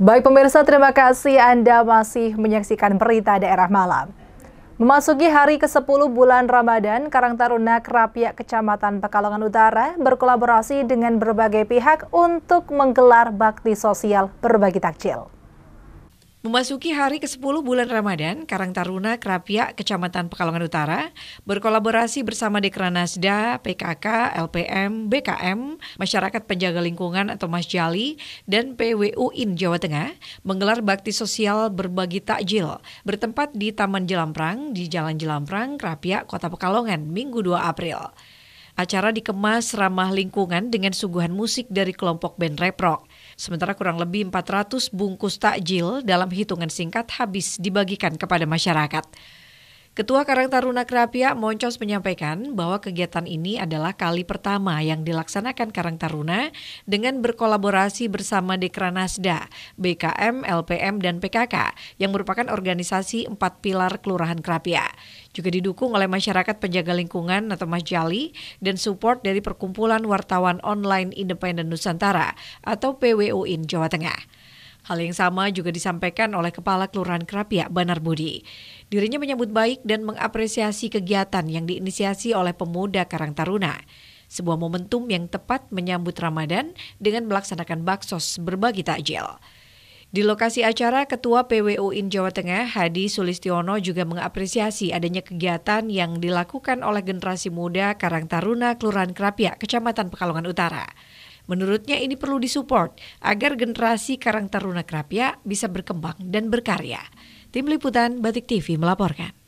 Baik pemirsa, terima kasih Anda masih menyaksikan berita daerah malam. Memasuki hari ke-10 bulan Ramadan, Karang Taruna Kerapiak Kecamatan Pekalongan Utara berkolaborasi dengan berbagai pihak untuk menggelar bakti sosial berbagi takjil. Memasuki hari ke-10 bulan Ramadan, Karang Taruna Kerapia Kecamatan Pekalongan Utara, berkolaborasi bersama Dekranasda, PKK, LPM, BKM, Masyarakat Penjaga Lingkungan atau Mas Jali, dan PWU IN Jawa Tengah, menggelar bakti sosial berbagi takjil, bertempat di Taman Jelamprang, di Jalan Jelamprang, Kerapia, Kota Pekalongan, Minggu 2 April. Acara dikemas ramah lingkungan dengan suguhan musik dari kelompok band Reprok. Sementara kurang lebih 400 bungkus takjil dalam hitungan singkat habis dibagikan kepada masyarakat. Ketua Karang Taruna Kerapia Moncos menyampaikan bahwa kegiatan ini adalah kali pertama yang dilaksanakan Karang Taruna dengan berkolaborasi bersama Dekranasda, BKM, LPM, dan PKK yang merupakan organisasi empat pilar Kelurahan Kerapia. Juga didukung oleh masyarakat penjaga lingkungan atau Masjali dan support dari Perkumpulan Wartawan Online Independen Nusantara atau PWUIN Jawa Tengah. Hal yang sama juga disampaikan oleh Kepala Kelurahan Kerapia, Banar Budi. Dirinya menyambut baik dan mengapresiasi kegiatan yang diinisiasi oleh pemuda Karang Taruna. Sebuah momentum yang tepat menyambut Ramadan dengan melaksanakan baksos berbagi takjil. Di lokasi acara, Ketua PWU IN Jawa Tengah Hadi Sulistiono juga mengapresiasi adanya kegiatan yang dilakukan oleh generasi muda Karang Taruna, Kelurahan Kerapia, Kecamatan Pekalongan Utara. Menurutnya ini perlu disupport agar generasi Karang Taruna Krapia bisa berkembang dan berkarya. Tim Liputan Batik TV melaporkan.